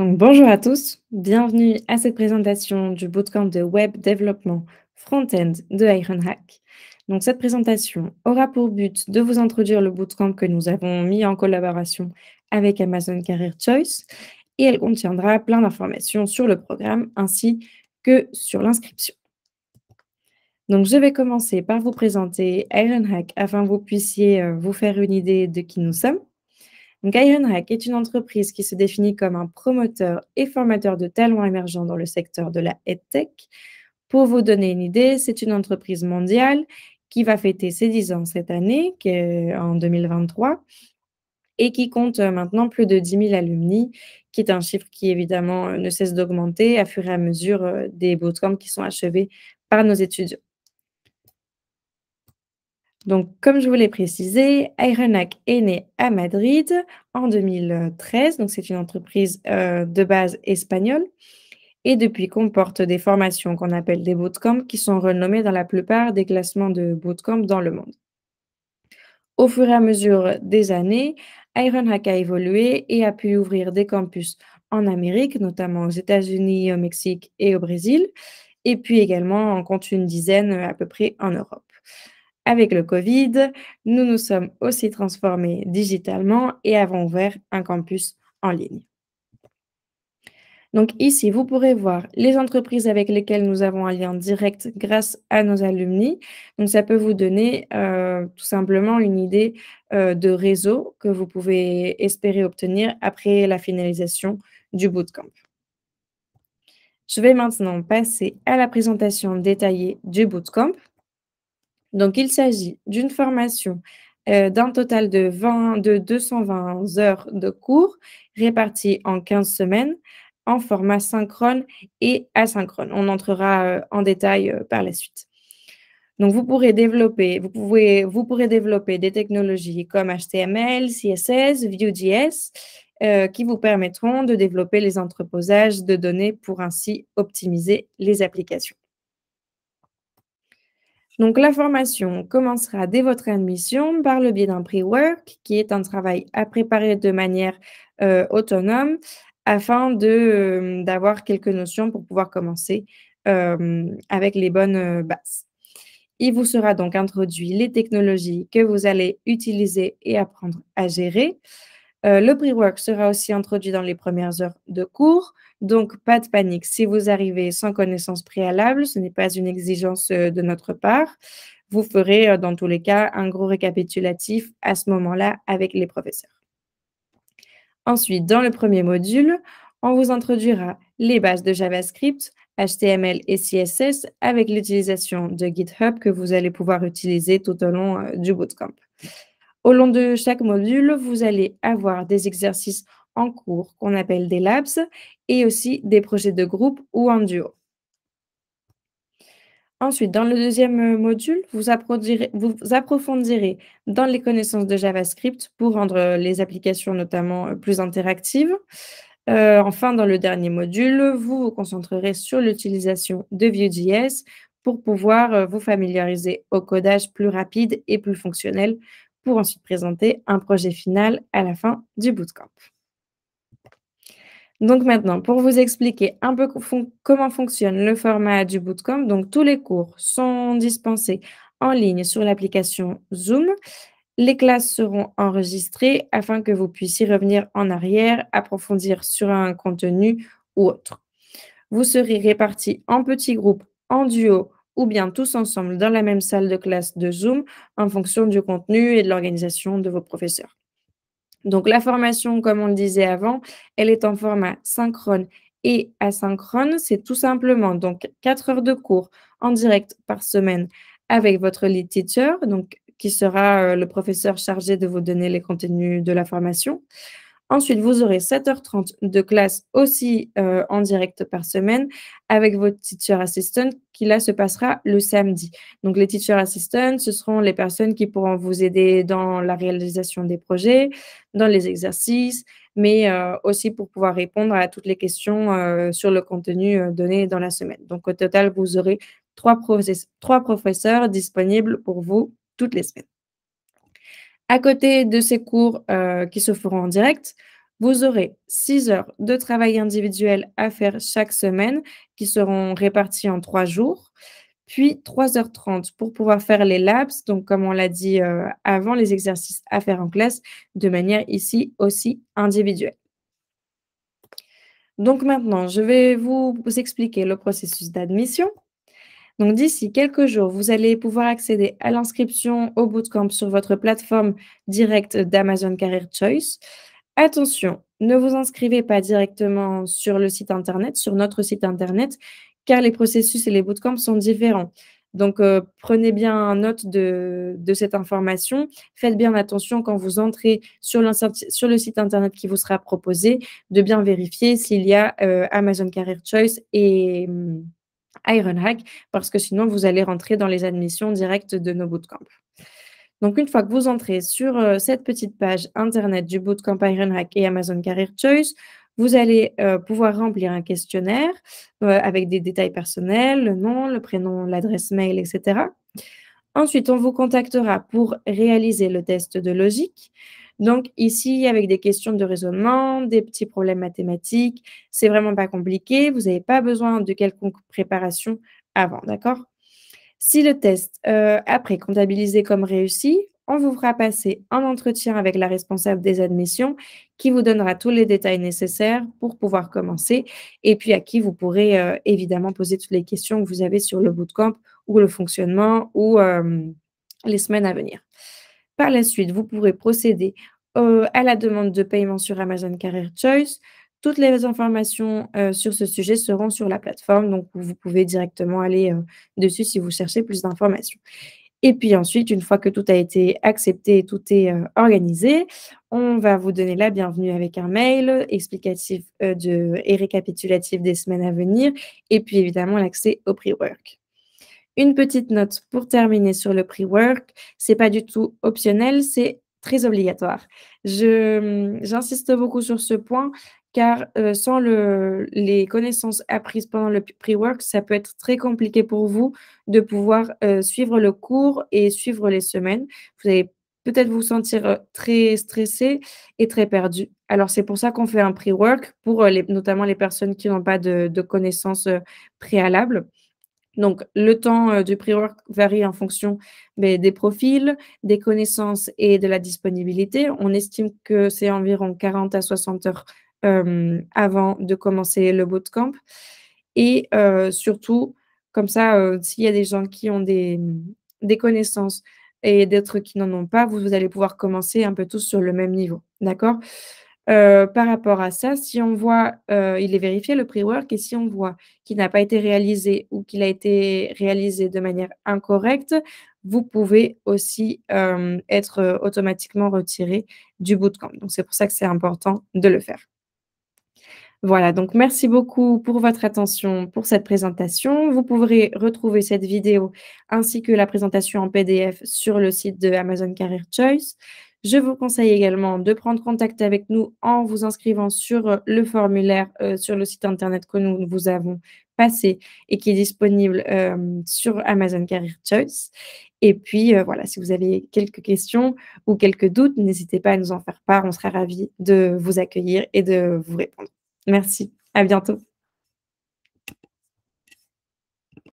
Donc, bonjour à tous, bienvenue à cette présentation du bootcamp de web développement front-end de Ironhack. Donc, cette présentation aura pour but de vous introduire le bootcamp que nous avons mis en collaboration avec Amazon Career Choice et elle contiendra plein d'informations sur le programme ainsi que sur l'inscription. Donc, je vais commencer par vous présenter Ironhack afin que vous puissiez euh, vous faire une idée de qui nous sommes. Donc est une entreprise qui se définit comme un promoteur et formateur de talents émergents dans le secteur de la EdTech. Pour vous donner une idée, c'est une entreprise mondiale qui va fêter ses 10 ans cette année, en 2023, et qui compte euh, maintenant plus de 10 000 alumni, qui est un chiffre qui évidemment euh, ne cesse d'augmenter à fur et à mesure euh, des bootcamps qui sont achevés par nos étudiants. Donc, comme je vous l'ai précisé, Ironhack est né à Madrid en 2013. Donc, c'est une entreprise euh, de base espagnole et depuis comporte des formations qu'on appelle des bootcamps qui sont renommées dans la plupart des classements de bootcamps dans le monde. Au fur et à mesure des années, Ironhack a évolué et a pu ouvrir des campus en Amérique, notamment aux États-Unis, au Mexique et au Brésil, et puis également en compte une dizaine à peu près en Europe. Avec le Covid, nous nous sommes aussi transformés digitalement et avons ouvert un campus en ligne. Donc ici, vous pourrez voir les entreprises avec lesquelles nous avons un lien direct grâce à nos alumni. Donc ça peut vous donner euh, tout simplement une idée euh, de réseau que vous pouvez espérer obtenir après la finalisation du bootcamp. Je vais maintenant passer à la présentation détaillée du bootcamp. Donc, il s'agit d'une formation euh, d'un total de, 220 heures de cours réparties en 15 semaines en format synchrone et asynchrone. On entrera euh, en détail euh, par la suite. Donc, vous pourrez développer, vous pouvez, vous pourrez développer des technologies comme HTML, CSS, Vue.js, qui vous permettront de développer les entreposages de données pour ainsi optimiser les applications. Donc, la formation commencera dès votre admission par le biais d'un pre-work, qui est un travail à préparer de manière euh, autonome afin euh, d'avoir quelques notions pour pouvoir commencer euh, avec les bonnes bases. Il vous sera donc introduit les technologies que vous allez utiliser et apprendre à gérer, euh, le pre-work sera aussi introduit dans les premières heures de cours. Donc, pas de panique. Si vous arrivez sans connaissance préalable, ce n'est pas une exigence euh, de notre part. Vous ferez, euh, dans tous les cas, un gros récapitulatif à ce moment-là avec les professeurs. Ensuite, dans le premier module, on vous introduira les bases de JavaScript, HTML et CSS avec l'utilisation de GitHub que vous allez pouvoir utiliser tout au long du bootcamp. Au long de chaque module, vous allez avoir des exercices en cours qu'on appelle des labs et aussi des projets de groupe ou en duo. Ensuite, dans le deuxième module, vous approfondirez, dans les connaissances de JavaScript pour rendre les applications notamment euh, plus interactives. Euh, enfin, dans le dernier module, vous vous concentrerez sur l'utilisation de Vue.js pour pouvoir euh, vous familiariser au codage plus rapide et plus fonctionnel pour ensuite présenter un projet final à la fin du bootcamp. Donc maintenant, pour vous expliquer un peu comment fonctionne le format du bootcamp, donc tous les cours sont dispensés en ligne sur l'application Zoom. Les classes seront enregistrées afin que vous puissiez revenir en arrière, approfondir sur un contenu ou autre. Vous serez répartis en petits groupes, en duo ou bien tous ensemble dans la même salle de classe de Zoom en fonction du contenu et de l'organisation de vos professeurs. Donc la formation, comme on le disait avant, elle est en format synchrone et asynchrone. C'est tout simplement donc 4 heures de cours en direct par semaine avec votre lead teacher, donc qui sera euh, le professeur chargé de vous donner les contenus de la formation. Ensuite, vous aurez 7h30 de classe aussi euh, en direct par semaine avec votre teacher assistant qui là se passera le samedi. Donc les teacher assistants, ce seront les personnes qui pourront vous aider dans la réalisation des projets, dans les exercices, mais euh, aussi pour pouvoir répondre à toutes les questions euh, sur le contenu donné dans la semaine. Donc au total, vous aurez trois professeurs disponibles pour vous toutes les semaines. À côté de ces cours euh, qui se feront en direct, vous aurez 6 heures de travail individuel à faire chaque semaine qui seront réparties en 3 jours, puis 3h30 pour pouvoir faire les labs, donc comme on l'a dit euh, avant, les exercices à faire en classe de manière ici aussi individuelle. Donc maintenant, je vais vous expliquer le processus d'admission. Donc d'ici quelques jours, vous allez pouvoir accéder à l'inscription au bootcamp sur votre plateforme directe d'Amazon Career Choice. Attention, ne vous inscrivez pas directement sur le site internet, sur notre site internet, car les processus et les bootcamps sont différents. Donc, euh, prenez bien note de, cette information. Faites bien attention quand vous entrez sur, le site Internet qui vous sera proposé de bien vérifier s'il y a euh, Amazon Career Choice et, hum, Ironhack, parce que sinon, vous allez rentrer dans les admissions directes de nos bootcamps. Donc, une fois que vous entrez sur euh, cette petite page Internet du Bootcamp Ironhack et Amazon Career Choice, vous allez euh, pouvoir remplir un questionnaire euh, avec des détails personnels, le nom, le prénom, l'adresse mail, etc. Ensuite, on vous contactera pour réaliser le test de logique. Donc ici, avec des questions de raisonnement, des petits problèmes mathématiques, c'est vraiment pas compliqué. Vous n'avez pas besoin de quelconque préparation avant, d'accord Si le test, euh, après comptabilisé comme réussi, on vous fera passer un entretien avec la responsable des admissions qui vous donnera tous les détails nécessaires pour pouvoir commencer et puis à qui vous pourrez euh, évidemment poser toutes les questions que vous avez sur le bootcamp ou le fonctionnement ou euh, les semaines à venir. Par la suite, vous pourrez procéder euh, à la demande de paiement sur Amazon Career Choice. Toutes les informations euh, sur ce sujet seront sur la plateforme, donc vous pouvez directement aller euh, dessus si vous cherchez plus d'informations. Et puis ensuite, une fois que tout a été accepté et tout est organisé, on va vous donner la bienvenue avec un mail explicatif et récapitulatif des semaines à venir, et puis évidemment l'accès au pre-work. Une petite note pour terminer sur le pre-work. C'est pas du tout optionnel, c'est très obligatoire. Hum, j'insiste beaucoup sur ce point car euh, sans les connaissances apprises pendant le pre-work, ça peut être très compliqué pour vous de pouvoir euh, suivre le cours et suivre les semaines. Vous allez peut-être vous sentir euh, très stressé et très perdu. Alors c'est pour ça qu'on fait un pre-work pour notamment les personnes qui n'ont pas de connaissances préalables. Donc, le temps euh, du pre-work varie en fonction des profils, des connaissances et de la disponibilité. On estime que c'est environ 40 à 60 heures euh, avant de commencer le bootcamp. Et euh, surtout, comme ça, s'il y a des gens qui ont des, connaissances et d'autres qui n'en ont pas, vous allez pouvoir commencer un peu tous sur le même niveau. D'accord euh, par rapport à ça, si on voit, euh, il est vérifié le pre-work, et si on voit qu'il n'a pas été réalisé ou qu'il a été réalisé de manière incorrecte, vous pouvez aussi euh, être automatiquement retiré du bootcamp. Donc, c'est pour ça que c'est important de le faire. Voilà, donc merci beaucoup pour votre attention pour cette présentation. Vous pourrez retrouver cette vidéo ainsi que la présentation en PDF sur le site de Amazon Career Choice. Je vous conseille également de prendre contact avec nous en vous inscrivant sur euh, le formulaire euh, sur le site internet que nous vous avons passé et qui est disponible euh, sur Amazon Career Choice. Et puis voilà, si vous avez quelques questions ou quelques doutes, n'hésitez pas à nous en faire part. On sera ravis de vous accueillir et de vous répondre. Merci, à bientôt.